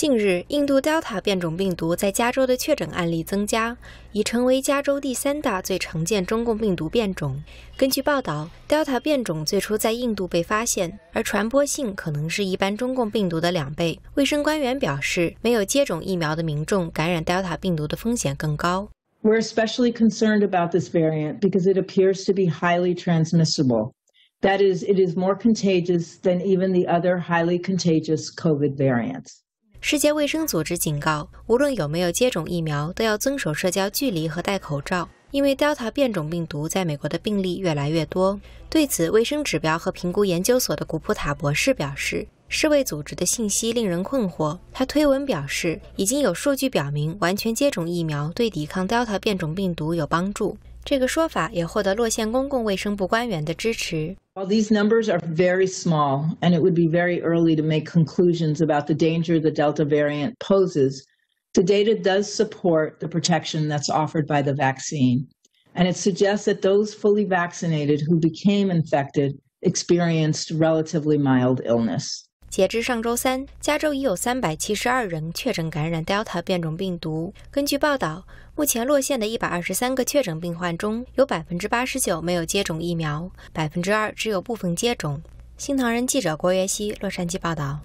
近日，印度 Delta 变种病毒在加州的确诊案例增加，已成为加州第三大最常见中共病毒变种。根据报道，Delta 变种最初在印度被发现，而传播性可能是一般中共病毒的两倍。卫生官员表示，没有接种疫苗的民众感染 Delta 病毒的风险更高。We're especially concerned about this variant because it appears to be highly transmissible. That is, it is more contagious than even the other highly contagious COVID variants. 世界卫生组织警告，无论有没有接种疫苗，都要遵守社交距离和戴口罩，因为 Delta 变种病毒在美国的病例越来越多。对此，卫生指标和评估研究所的古普塔博士表示，世卫组织的信息令人困惑。他推文表示，已经有数据表明，完全接种疫苗对抵抗 Delta 变种病毒有帮助。这个说法也获得洛县公共卫生部官员的支持。While these numbers are very small, and it would be very early to make conclusions about the danger the Delta variant poses, the data does support the protection that's offered by the vaccine. And it suggests that those fully vaccinated who became infected experienced relatively mild illness. 截至上周三，加州已有三百七十二人确诊感染德尔塔变种病毒。根据报道，目前落县的一百二十三个确诊病患中有百分之八十九没有接种疫苗，百分之二只有部分接种。《新唐人记者郭月熙洛杉矶报道》。